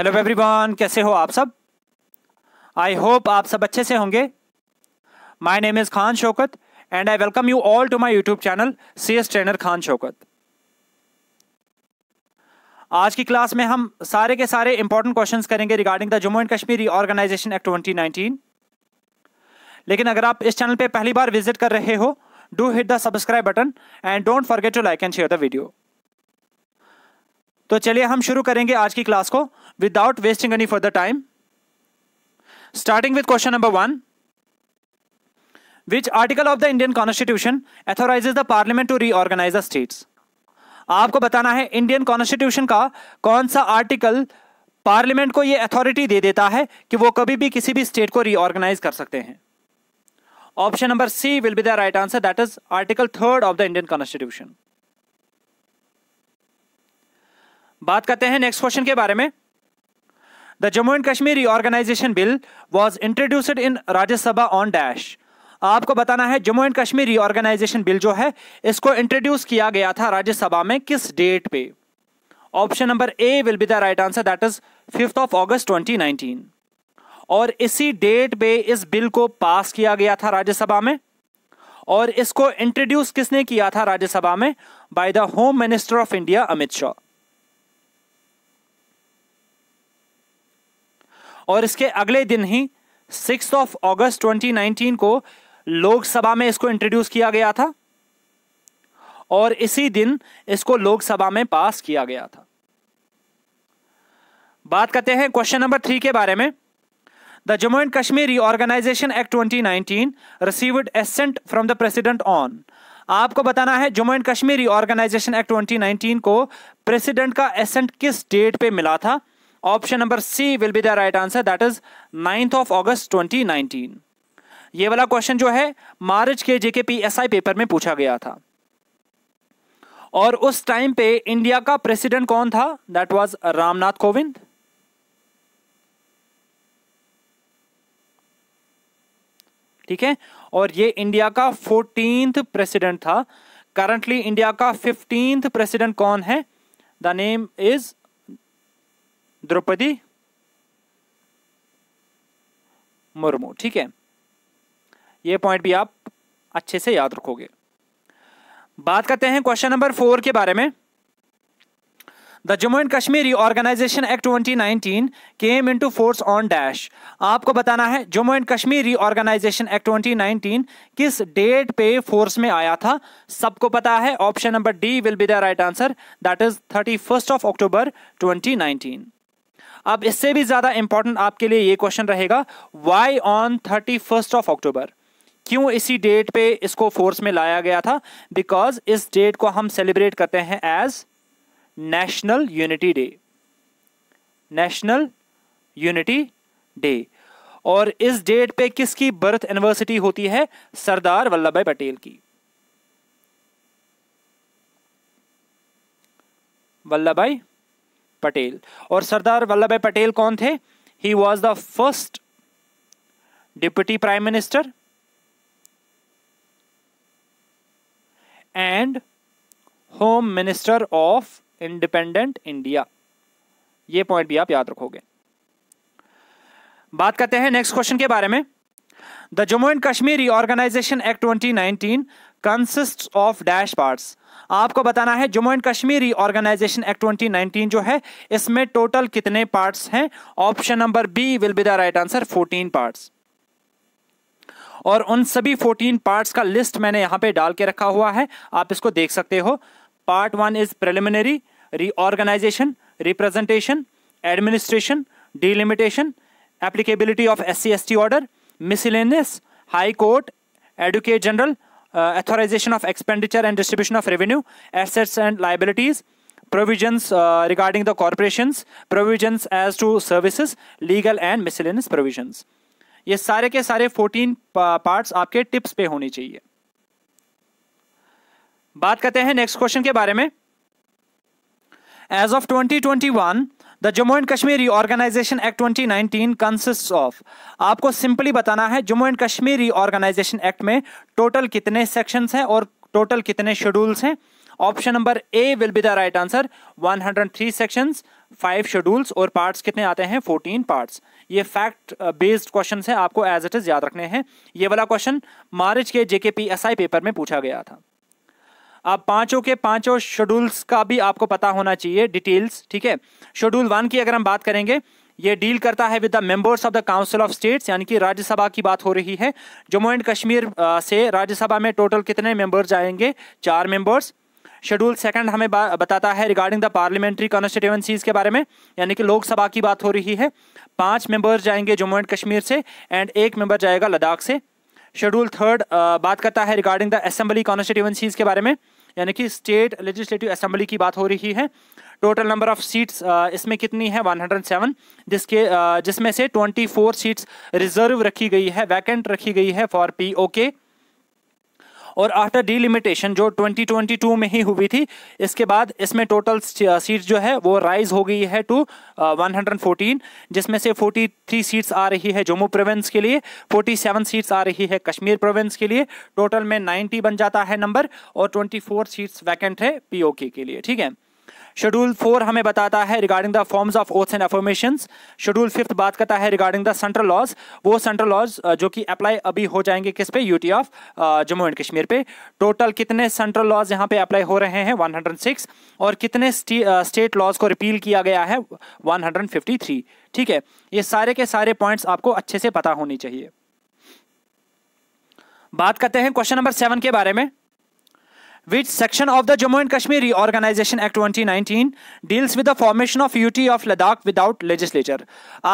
Hello everyone कैसे हो आप सब आई होप आप सब अच्छे से होंगे my name is Khan Shaukat and I welcome you all to my YouTube channel C S trainer Khan Shaukat आज की क्लास में हम सारे के सारे इंपॉर्टेंट क्वेश्चंस करेंगे regarding the Jammu and Kashmir organisation act 2019 लेकिन अगर आप इस चैनल पर पहली बार विजिट कर रहे हो do hit the subscribe button and don't forget to like and share the video तो चलिए हम शुरू करेंगे आज की क्लास को without wasting any further time. Starting with question number 1 Which article of the Indian Constitution authorizes the parliament to reorganize the states? आपको बताना है इंडियन कॉन्स्टिट्यूशन का कौन सा आर्टिकल पार्लियामेंट को ये अथॉरिटी दे देता है कि वो कभी भी किसी भी स्टेट को रीऑर्गेनाइज कर सकते हैं option number C will be the right answer that is article third of the Indian constitution बात करते हैं नेक्स्ट क्वेश्चन के बारे में The Jammu and Kashmir Reorganization Bill was introduced in Rajya Sabha on dash. आपको बताना है Jammu and Kashmir reorganisation bill जो है इसको इंट्रोड्यूस किया गया था राज्यसभा में किस डेट पे option number A will be the right answer that is fifth of August 2019 और इसी डेट पे इस बिल को पास किया गया था राज्यसभा में और इसको इंट्रोड्यूस किसने किया था राज्यसभा में by the home minister of India Amit Shah और इसके अगले दिन ही सिक्स ऑफ अगस्त 2019 को लोकसभा में इसको इंट्रोड्यूस किया गया था और इसी दिन इसको लोकसभा में पास किया गया था बात करते हैं क्वेश्चन नंबर थ्री के बारे में the Jammu and Kashmir reorganisation act 2019 received assent from the president on आपको बताना है Jammu and Kashmir reorganisation act 2019 को प्रेसिडेंट का एसेंट किस डेट पे मिला था option number C will be the right answer that is ninth of August 2019 ये वाला क्वेश्चन जो है मार्च के JK P S I paper में पूछा गया था और उस टाइम पे इंडिया का प्रेसिडेंट कौन था दैट वाज रामनाथ कोविंद ठीक है और ये इंडिया का फोर्टींथ प्रेसिडेंट था करंटली इंडिया का फिफ्टींथ प्रेसिडेंट कौन है the name is Draupadi Murmu ठीक है ये पॉइंट भी आप अच्छे से याद रखोगे बात करते हैं क्वेश्चन नंबर फोर के बारे में the Jammu and Kashmir reorganisation act 2019 came into force on dash आपको बताना है Jammu and Kashmir reorganisation act 2019 किस डेट पे फोर्स में आया था सबको पता है option number D will be the right answer that is thirty of October nineteen अब इससे भी ज़्यादा इंपॉर्टेंट आपके लिए ये क्वेश्चन रहेगा why on thirty first of October क्यों इसी डेट पे इसको फोर्स में लाया गया था बिकॉज इस डेट को हम सेलिब्रेट करते हैं as national unity day national unity day और इस डेट पे किसकी बर्थ एनिवर्सिटी होती है सरदार वल्लभ भाई पटेल की वल्लभ भाई पटेल और सरदार वल्लभ भाई पटेल कौन थे he was the first deputy prime minister and home minister of independent India ये पॉइंट भी आप याद रखोगे बात करते हैं नेक्स्ट क्वेश्चन के बारे में the Jammu and Kashmir reorganisation act 2019 consists of dash parts आपको बताना है Jammu and Kashmir organisation act 2019 जो है इसमें टोटल कितने पार्ट्स हैं option number B will be the right answer 14 parts और उन सभी 14 पार्ट्स का लिस्ट मैंने यहां पे डाल के रखा हुआ है आप इसको देख सकते हो part one is preliminary reorganisation representation administration delimitation applicability of S C S T order miscellaneous high court advocate general authorization of expenditure and distribution of revenue, assets and liabilities, provisions uh, regarding the corporations, provisions as to services, legal and miscellaneous provisions. ये सारे के सारे 14 parts आपके tips पे होने चाहिए बात करते हैं नेक्स्ट क्वेश्चन के बारे में as of 2021 the Jammu and Kashmir organisation act 2019 consist of आपको सिंपली बताना है Jammu and Kashmir organisation act में टोटल कितने सेक्शंस हैं और टोटल कितने शेड्यूल्स हैं option number A will be the right answer 103 sections five schedules और पार्ट्स कितने आते हैं फोर्टीन पार्ट्स ये फैक्ट बेस्ड क्वेश्चन है आपको एज इट इज याद रखने हैं ये वाला क्वेश्चन मार्च के JK P S I paper में पूछा गया था आप पांचों के पांचों शेड्यूल्स का भी आपको पता होना चाहिए डिटेल्स ठीक है शेड्यूल वन की अगर हम बात करेंगे ये डील करता है with the members of the council of states यानी कि राज्यसभा की बात हो रही है जम्मू एंड कश्मीर से राज्यसभा में टोटल कितने मेंबर्स आएंगे चार मेंबर्स शेड्यूल सेकंड हमें बताता है रिगार्डिंग द पार्लियामेंट्री कॉन्स्टिट्यूएंसीज के बारे में यानी कि लोकसभा की बात हो रही है पांच मेंबर्स जाएंगे जम्मू एंड कश्मीर से एंड एक मेंबर जाएगा लद्दाख से शेड्यूल थर्ड uh, बात करता है रिगार्डिंग द असेंबली कॉन्स्टिट्यूएंसीज के बारे में यानी कि स्टेट लेजिस्लेटिव असेंबली की बात हो रही है टोटल नंबर ऑफ सीट्स इसमें कितनी है 107 जिसके uh, जिसमें से 24 सीट्स रिजर्व रखी गई है वैकेंट रखी गई है फॉर पीओके और आफ्टर डीलिमिटेशन जो 2022 में ही हुई थी इसके बाद इसमें टोटल सीट जो है वो राइज हो गई है टू 114 जिसमें से 43 सीट्स आ रही है जम्मू प्रोविंस के लिए 47 सीट्स आ रही है कश्मीर प्रोविंस के लिए टोटल में 90 बन जाता है नंबर और 24 सीट्स वैकेंट है पीओके के लिए ठीक है शेड्यूल फोर हमें बताता है regarding the forms of oaths and affirmation schedule fifth बात करता है रिगार्डिंग द सेंट्रल लॉज वो सेंट्रल लॉज जो कि अप्लाई अभी हो जाएंगे किस पे UT of Jammu and Kashmir पे टोटल कितने सेंट्रल लॉज यहाँ पे अप्लाई हो रहे हैं 106 और कितने स्टेट लॉज को रिपील किया गया है 153 ठीक है ये सारे के सारे पॉइंट्स आपको अच्छे से पता होनी चाहिए बात करते हैं क्वेश्चन नंबर सेवन के बारे में which section of the Jammu and Kashmir Reorganization Act 2019 deals with the formation of UT of Ladakh without legislature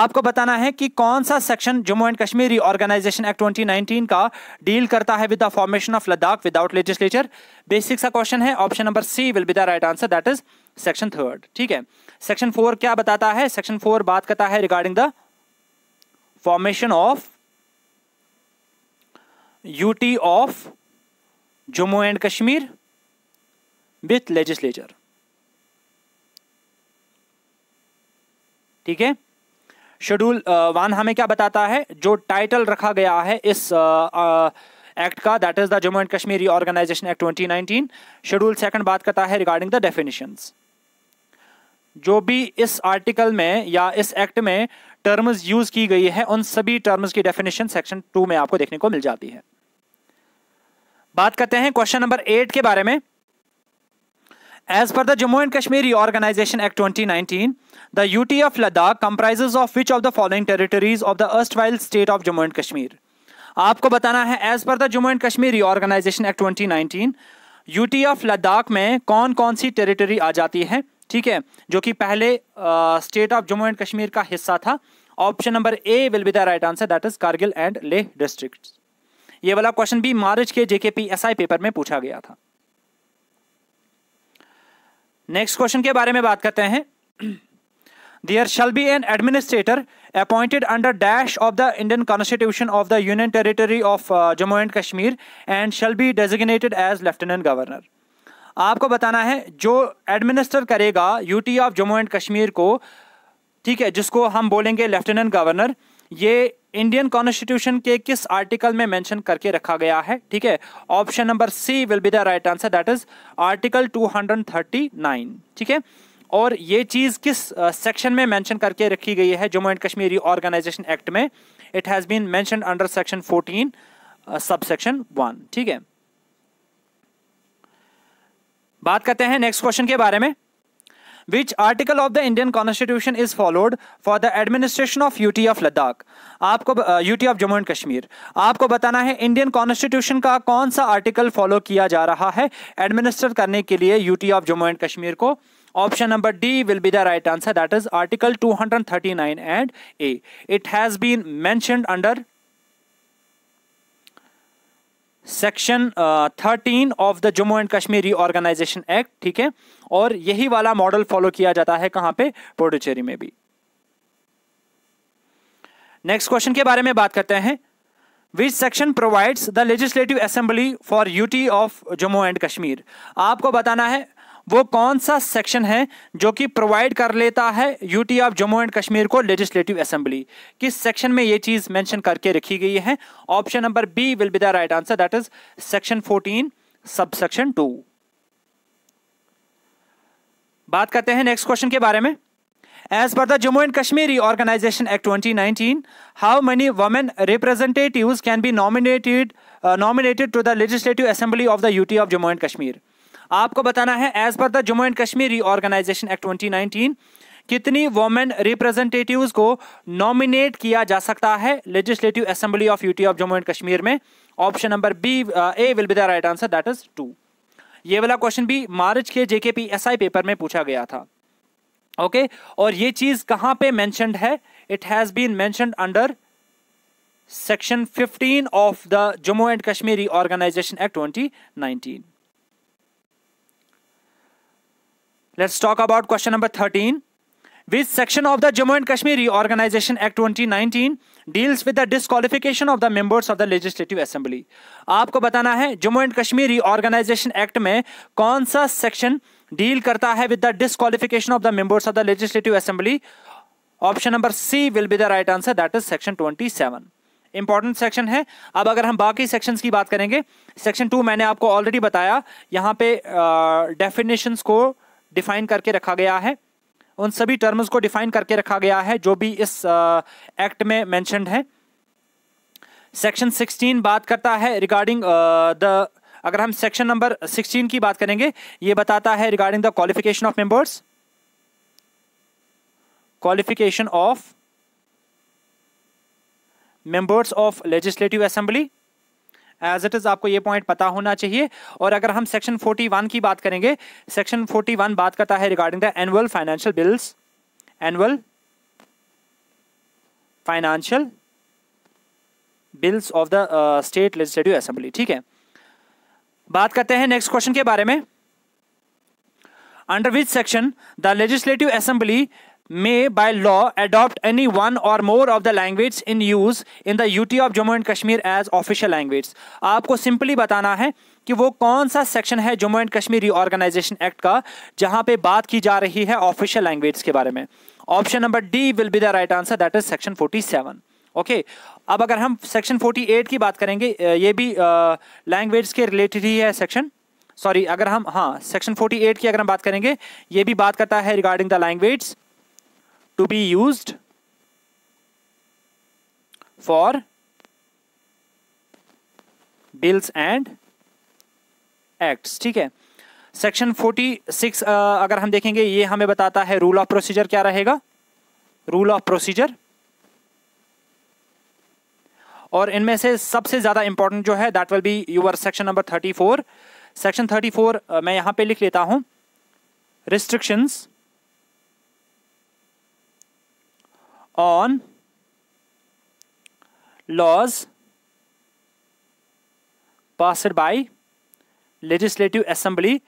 आपको बताना है कि कौन सा section Jammu and Kashmir reorganisation act 2019 का डील करता है with the formation of Ladakh without legislature basic सा क्वेश्चन है option number C will be the right answer that is section third ठीक है सेक्शन फोर क्या बताता है सेक्शन फोर बात करता है regarding the formation of UT of Jammu and Kashmir with legislature ठीक है शेड्यूल वन uh, हमें क्या बताता है जो टाइटल रखा गया है इस एक्ट uh, uh, का that is the Jammu and Kashmir reorganisation act 2019 schedule second बात करता है रिगार्डिंग द डेफिनेशंस जो भी इस आर्टिकल में या इस एक्ट में टर्म्स यूज की गई है उन सभी टर्म्स की डेफिनेशन सेक्शन टू में आपको देखने को मिल जाती है बात करते हैं क्वेश्चन नंबर एट के बारे में As per the Jammu and Kashmir Reorganization Act 2019, the UT of Ladakh comprises of which of the following territories of the erstwhile state of Jammu and Kashmir? आपको बताना है as per the Jammu and Kashmir reorganisation act 2019 UT of Ladakh में कौन कौन सी territory आ जाती है ठीक है जो कि पहले state of Jammu and Kashmir का हिस्सा था option number A will be the right answer that is Kargil and Leh district ये वाला क्वेश्चन भी मार्च के JK P S I paper में पूछा गया था नेक्स्ट क्वेश्चन के बारे में बात करते हैं there shall be an administrator appointed under dash of the Indian constitution of the union territory of Jammu and Kashmir and shall be designated as lieutenant governor आपको बताना है जो एडमिनिस्टर करेगा UT of Jammu and Kashmir को ठीक है जिसको हम बोलेंगे लेफ्टिनेंट गवर्नर ये इंडियन कॉन्स्टिट्यूशन के किस आर्टिकल में मेंशन करके रखा गया है ठीक है option number C will be the right answer that is article 239 ठीक है और ये चीज़ किस सेक्शन में मेंशन करके रखी गई है Jammu and Kashmir organisation act में it has been mention under section 14 sub section one ठीक है बात करते हैं नेक्स्ट क्वेश्चन के बारे में which article of the Indian constitution is followed for the administration of U T of Ladakh आपको U T of Jammu and Kashmir आपको बताना है इंडियन कॉन्स्टिट्यूशन का कौन सा आर्टिकल फॉलो किया जा रहा है एडमिनिस्ट्रेट करने के लिए U T of Jammu and Kashmir को option number D will be the right answer that is article two hundred thirty nine and A it has been mentioned under section thirteen of the Jammu and Kashmir organisation act ठीक है और यही वाला model follow किया जाता है कहां पे पोडुचेरी में भी नेक्स्ट क्वेश्चन के बारे में बात करते हैं which section provides the legislative assembly for UT of Jammu and Kashmir आपको बताना है वो कौन सा सेक्शन है जो कि प्रोवाइड कर लेता है UT of Jammu and Kashmir को लेजिस्लेटिव असेंबली किस सेक्शन में ये चीज मेंशन करके रखी गई है option number B will be the right answer that is section fourteen sub section two बात करते हैं नेक्स्ट क्वेश्चन के बारे में as per the Jammu and Kashmir organisation act twenty nineteen how many women representative can be nominated nominated to the legislative assembly of the UT of Jammu and Kashmir आपको बताना है as per the Jammu and Kashmir organisation act 2019 कितनी women representatives को nominate किया जा सकता है legislative assembly of UT of Jammu and Kashmir में option number B A will be the right answer that is two ये वाला क्वेश्चन भी मार्च के जेकेपी एसआई पेपर में पूछा गया था ओके okay? और ये चीज कहां पे मेंशनड है it has been mentioned under section 15 of the Jammu and Kashmir organisation act 2019 let's talk about question number 13 which section of the Jammu and Kashmir Reorganization Act 2019 deals with the disqualification of the members of the legislative assembly आपको बताना है Jammu and Kashmir reorganisation act में कौन सा section deal करता है with the disqualification of the members of the legislative assembly option number C will be the right answer that is section 27 important section है अब अगर हम बाकी सेक्शंस की बात करेंगे सेक्शन टू मैंने आपको ऑलरेडी बताया यहाँ पे डेफिनेशंस uh, को डिफाइन करके रखा गया है उन सभी टर्म्स को डिफाइन करके रखा गया है जो भी इस एक्ट में मैंशनड है सेक्शन 16 बात करता है रिगार्डिंग द अगर हम सेक्शन नंबर 16 की बात करेंगे ये बताता है regarding the qualification of members qualification of members of legislative assembly as it is आपको ये पॉइंट पता होना चाहिए और अगर हम सेक्शन फोर्टी वन की बात करेंगे सेक्शन फोर्टी वन बात करता है regarding the annual financial bills annual financial bills of the state legislative assembly ठीक है बात करते हैं नेक्स्ट क्वेश्चन के बारे में under which section the legislative assembly may by law adopt any one or more of the language in use in the UT of Jammu and Kashmir as official language आपको simply बताना है कि वो कौन सा सेक्शन है Jammu and Kashmir reorganisation act का जहां पे बात की जा रही है ऑफिशियल लैंग्वेज के बारे में option number D will be the right answer that is section 47 okay अब अगर हम सेक्शन 48 की बात करेंगे ये भी लैंग्वेज के रिलेटेड ही है सेक्शन सॉरी अगर हम हाँ सेक्शन 48 की अगर हम बात करेंगे ये भी बात करता है regarding the language to be used for bills and acts ठीक है सेक्शन फोर्टी सिक्स अगर हम देखेंगे ये हमें बताता है रूल ऑफ प्रोसीजर क्या रहेगा रूल ऑफ प्रोसीजर और इनमें से सबसे ज्यादा इंपॉर्टेंट जो है that will be your section number thirty four section thirty four मैं यहां पे लिख लेता हूं restrictions on laws passed by legislative assembly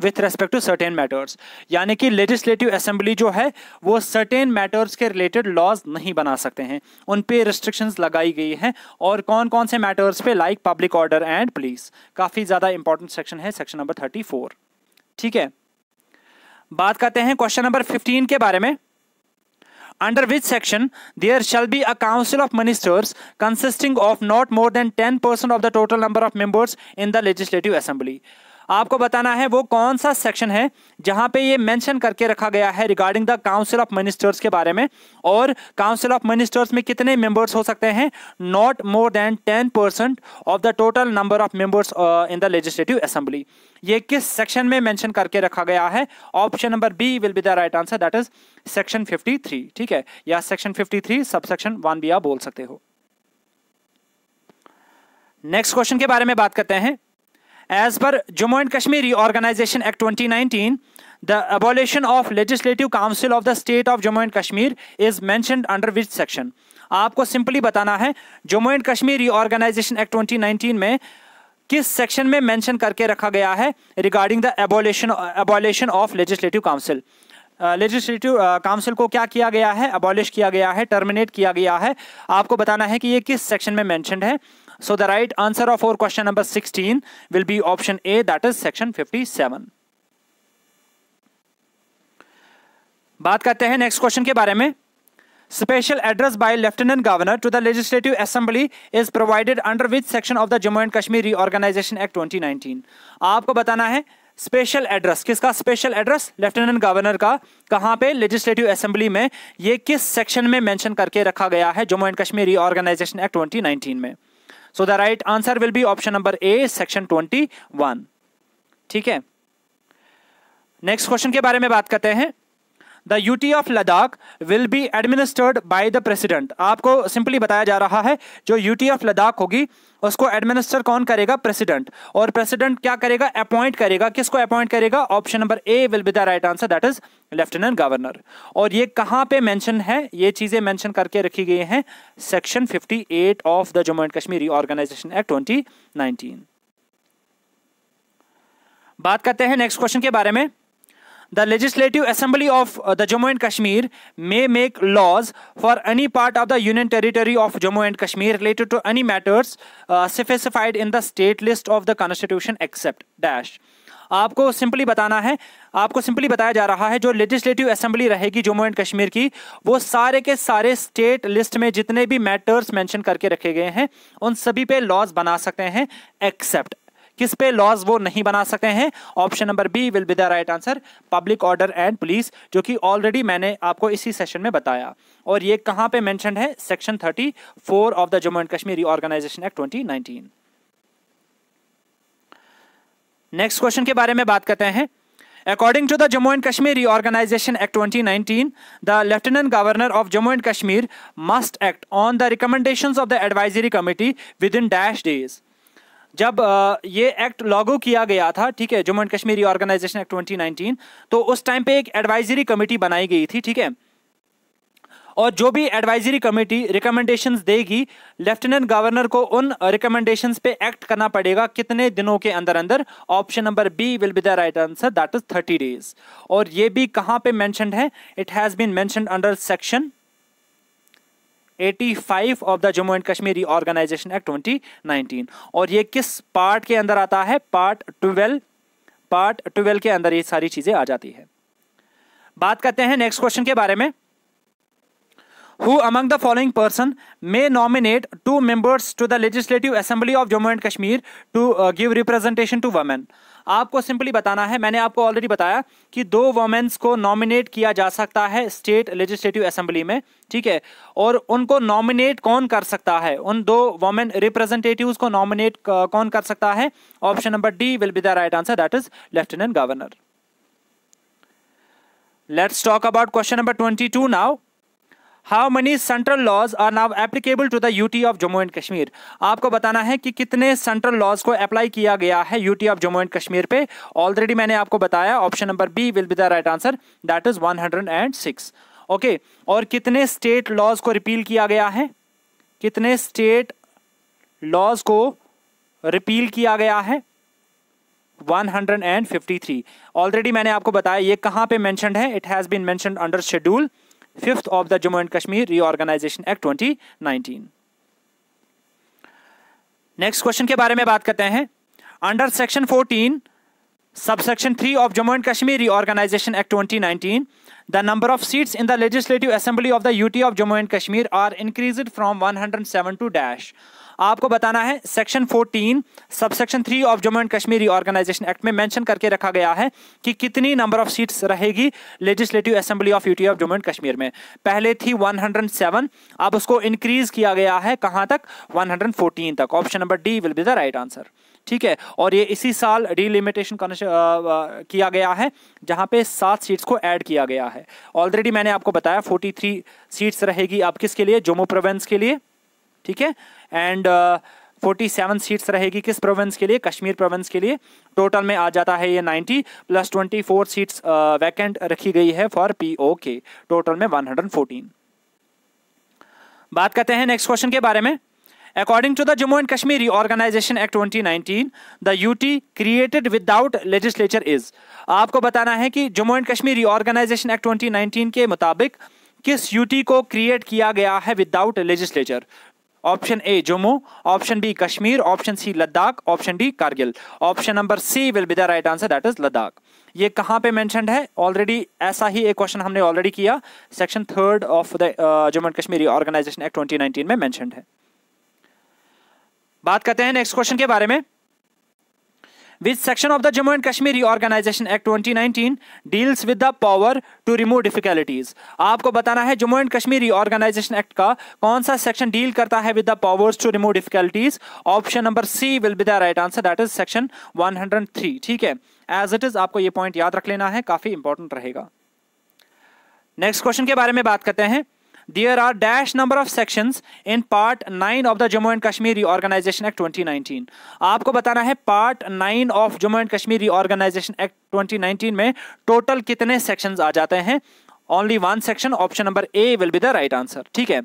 with respect to certain matters यानी कि लेजिस्लेटिव असेंबली जो है वो सर्टेन मैटर्स के रिलेटेड लॉज नहीं बना सकते हैं उन पे रिस्ट्रिक्शंस लगाई गई हैं और कौन कौन से मैटर्स पे like public order and police काफ़ी ज़्यादा इंपॉर्टेंट सेक्शन है सेक्शन नंबर थर्टी फोर ठीक है बात करते हैं क्वेश्चन नंबर फिफ्टीन के बारे में under which section there shall be a council of ministers consisting of not more than 10% of the total number of members in the legislative assembly आपको बताना है वो कौन सा सेक्शन है जहां पे ये मेंशन करके रखा गया है regarding the council of ministers के बारे में और काउंसिल ऑफ मिनिस्टर्स में कितने मेंबर्स हो सकते हैं not more than ten percent of the total number of members in the legislative assembly ये किस सेक्शन में मेंशन करके रखा गया है option number B will be the right answer that is section fifty ठीक है या section fifty sub section one भी आप बोल सकते हो नेक्स्ट क्वेश्चन के बारे में बात करते हैं As per Jammu and Kashmiri Organization Act 2019, the abolition of Legislative Council of the State of Jammu and Kashmir is mentioned under which section? आपको सिंपली बताना है Jammu and Kashmiri organisation act 2019 में किस सेक्शन में मेंशन करके रखा गया है regarding the abolition abolition of legislative council legislative council को क्या किया गया है अबॉलिश किया गया है टर्मिनेट किया गया है आपको बताना है कि ये किस सेक्शन में मैंशनड है So the right answer of our question number 16 will be option A that is section 57. बात करते हैं नेक्स्ट क्वेश्चन के बारे में special address by lieutenant governor to the legislative assembly is provided under which section of the Jammu and Kashmir reorganisation act 2019 आपको बताना है special address किसका स्पेशल एड्रेस लेफ्टिनेंट गवर्नर का कहाँ पे लेजिस्लेटिव असेंबली में ये किस सेक्शन में मैंशन करके रखा गया है Jammu and Kashmir reorganisation act twenty में so the right answer will be option number A section twenty one ठीक है नेक्स्ट क्वेश्चन के बारे में बात करते हैं the UT of Ladakh will be administered by the president आपको सिंपली बताया जा रहा है जो यूटी ऑफ लद्दाख होगी उसको एडमिनिस्टर कौन करेगा प्रेसिडेंट और प्रेसिडेंट क्या करेगा अपॉइंट करेगा किसको अपॉइंट करेगा option number A will be the right answer that is lieutenant governor और ये कहाँ पे मेंशन है ये चीजें मेंशन करके रखी गई हैं section 58 of the Jammu and Kashmir organisation act 2019 बात करते हैं नेक्स्ट क्वेश्चन के बारे में the legislative assembly of uh, the Jammu and Kashmir may make laws for any part of the union territory of Jammu and Kashmir related to any matters uh, specified in the state list of the constitution except dash आपको simply बताना है आपको simply बताया जा रहा है जो legislative assembly रहेगी जम्मू एंड कश्मीर की वो सारे के सारे स्टेट लिस्ट में जितने भी मैटर्स मेंशन करके रखे गए हैं उन सभी पे लॉज बना सकते हैं एक्सेप्ट किस पे लॉज वो नहीं बना सकते हैं option number B will be the right answer public order and police जो कि ऑलरेडी मैंने आपको इसी सेशन में बताया और ये कहाँ पे मैंशन है section thirty four of the Jammu and Kashmir reorganisation act twenty nineteen next question के बारे में बात करते हैं according to the Jammu and Kashmir reorganisation act twenty nineteen the lieutenant governor of Jammu and Kashmir must act on the recommendation of the advisory committee within dash days जब ये act लागू किया गया था ठीक है Jammu and Kashmir organisation act 2019 तो उस टाइम पे एक एडवाइजरी कमेटी बनाई गई थी ठीक है और जो भी एडवाइजरी कमेटी रिकमेंडेशन देगी लेफ्टिनेंट गवर्नर को उन रिकमेंडेशन पे एक्ट करना पड़ेगा कितने दिनों के अंदर अंदर option number B will be the right answer that is thirty days और ये भी कहाँ पे मैंशनड है it has been mentioned under section five of the Jammu and Kashmir organisation act nineteen और ये किस पार्ट के अंदर आता है पार्ट ट्वेल्व पार्ट ट्वेल्व के अंदर ये सारी चीजें आ जाती है बात करते हैं नेक्स्ट क्वेश्चन के बारे में who among the following person may nominate two members to the legislative assembly of Jammu and Kashmir to give representation to women आपको सिंपली बताना है मैंने आपको ऑलरेडी बताया कि दो वोमेन्स को नॉमिनेट किया जा सकता है स्टेट लेजिस्लेटिव असेंबली में ठीक है और उनको नॉमिनेट कौन कर सकता है उन दो वोमेन रिप्रेजेंटेटिव्स को नॉमिनेट uh, कौन कर सकता है option number D will be the right answer that is lieutenant governor let's talk about question number twenty two now how many central laws are now applicable to the UT of Jammu and Kashmir आपको बताना है कि कितने central laws को apply किया गया है UT of Jammu and Kashmir पे ऑलरेडी मैंने आपको बताया option number B will be the right answer that is one hundred and six okay और कितने स्टेट लॉज को रिपील किया गया है कितने स्टेट लॉज को रिपील किया गया है 153 ऑलरेडी मैंने आपको बताया ये कहाँ पे मैंशनड है it has been mentioned under schedule fifth of the Jammu and Kashmir Reorganization Act 2019. Next question के बारे में बात करते हैं under section 14 subsection 3 of Jammu and Kashmir reorganisation act 2019 the number of seats in the legislative assembly of the UT of Jammu and Kashmir are increased from 107 to dash आपको बताना है section 14 sub section three of Jammu and Kashmir reorganisation act में mention करके रखा गया है कि कितनी नंबर ऑफ सीट्स रहेगी legislative assembly of UT of Jammu and Kashmir में पहले थी 107 अब उसको इंक्रीज किया गया है कहाँ तक 114 तक option number D will be the right answer ठीक है और ये इसी साल डिलिमिटेशन किया गया है जहां पे सात सीट्स को ऐड किया गया है ऑलरेडी मैंने आपको बताया 43 सीट्स रहेगी आप किसके लिए जम्मू प्रोवेंस के लिए ठीक है एंड फोर्टी सेवन सीट्स रहेगी किस प्रोविंस के लिए कश्मीर प्रोविंस के लिए टोटल में आ जाता है ये ninety plus twenty four seats vacant रखी गई है फॉर पी ओ के टोटल में वन हंड्रेड फोर्टीन बात करते हैं नेक्स्ट क्वेश्चन के बारे में according to the Jammu and Kashmir Reorganization act 2019, the UT created without legislature is आपको बताना है कि Jammu and Kashmir reorganisation act 2019 के मुताबिक किस यूटी को क्रिएट किया गया है without legislature option A Jammu option B Kashmir option C Ladakh option D Kargil option number C will be the right answer that is Ladakh ये कहाँ पे मैंशन है ऑलरेडी ऐसा ही एक क्वेश्चन हमने ऑलरेडी किया section third of the Jammu and Kashmir organisation act 2019 में mention है बात करते हैं नेक्स्ट क्वेश्चन के बारे में Which section of the Jammu and organisation act twenty 2019 deals with the power to remove difficulties? आपको बताना है Jammu and Kashmir organisation act का कौन सा सेक्शन डील करता है with the powers to remove difficulties option number C will be the right answer that is section one hundred three ठीक है एज इट इज आपको ये पॉइंट याद रख लेना है काफी इंपॉर्टेंट रहेगा नेक्स्ट क्वेश्चन के बारे में बात करते हैं there are dash number of sections in part 9 of the Jammu and Kashmir Reorganization Act 2019 आपको बताना है part 9 of Jammu and Kashmir Reorganization Act 2019 में total कितने sections आ जाते हैं only one section option number A will be the right answer ठीक है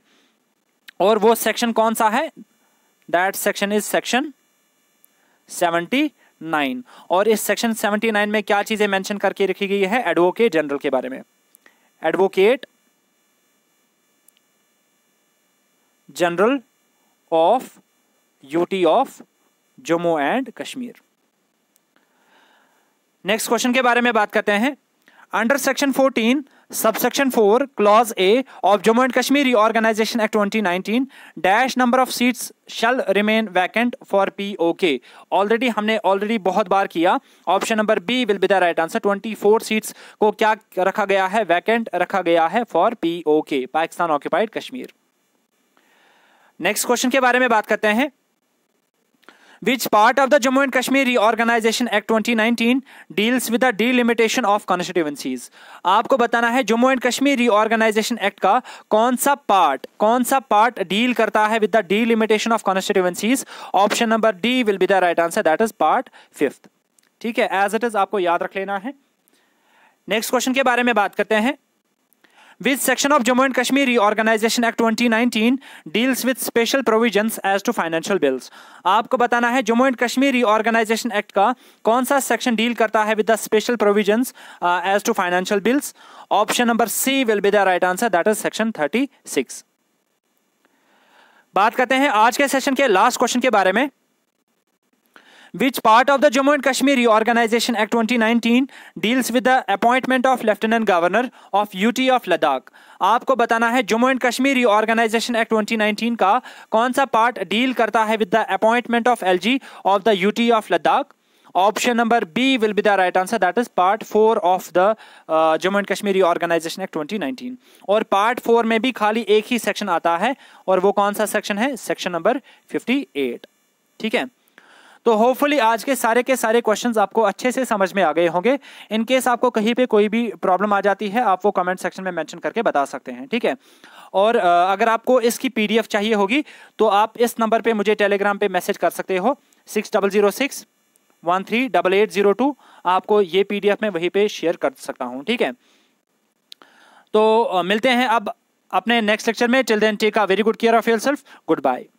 और वो section कौन सा है that section is section 70 nine और इस सेक्शन सेवेंटी नाइन में क्या चीजें मेंशन करके रखी गई है एडवोकेट जनरल के बारे में advocate general of UT of Jammu and Kashmir next question के बारे में बात करते हैं under section 14 sub section 4 clause A of Jammu and Kashmir reorganisation act 2019 dash number of seats shall remain vacant for P OK already हमने ऑलरेडी बहुत बार किया option number B will be the right answer 24 seats को क्या रखा गया है vacant रखा गया है for P OK Pakistan occupied Kashmir next question के बारे में बात करते हैं which part of the Jammu and reorganisation Reorganization Act 2019 deals with the delimitation of constituencies? आपको बताना है Jammu and Kashmir reorganisation act का कौन सा पार्ट कौन सा पार्ट डील करता है with the delimitation of constituencies option number D will be the right answer that is part fifth ठीक है एज इट इज आपको याद रख लेना है नेक्स्ट क्वेश्चन के बारे में बात करते हैं Which section of Jammu and Kashmir Reorganization Act 2019 deals with special provisions as to financial bills? आपको बताना है Jammu and Kashmir reorganisation act का कौन सा सेक्शन डील करता है with the special provisions as to financial bills option number C will be the right answer that is section 36 बात करते हैं आज के सेशन के लास्ट क्वेश्चन के बारे में which part of the Jammu and Kashmir Reorganization Act 2019 deals with the appointment of Lieutenant Governor of UT of Ladakh? आपको बताना है Jammu and Kashmir reorganisation act 2019 का कौन सा पार्ट डील करता है with the appointment of L G of the U T of Ladakh option number B will be the right answer that is part four of the Jammu and Kashmir reorganisation act 2019 और part four में भी खाली एक ही section आता है और वो कौन सा सेक्शन है सेक्शन नंबर फिफ्टी एट ठीक है तो होपफुली आज के सारे के सारे क्वेश्चंस आपको अच्छे से समझ में आ गए होंगे इन केस आपको कहीं पे कोई भी प्रॉब्लम आ जाती है आप वो कमेंट सेक्शन में मेंशन करके बता सकते हैं ठीक है और अगर आपको इसकी पीडीएफ चाहिए होगी तो आप इस नंबर पर मुझे टेलीग्राम पर मैसेज कर सकते हो six double zero six one three double eight zero two आपको ये पीडीएफ में वहीं पे शेयर कर सकता हूँ ठीक है तो मिलते हैं अब अपने नेक्स्ट लेक्चर में till then take a very good care of yourself good bye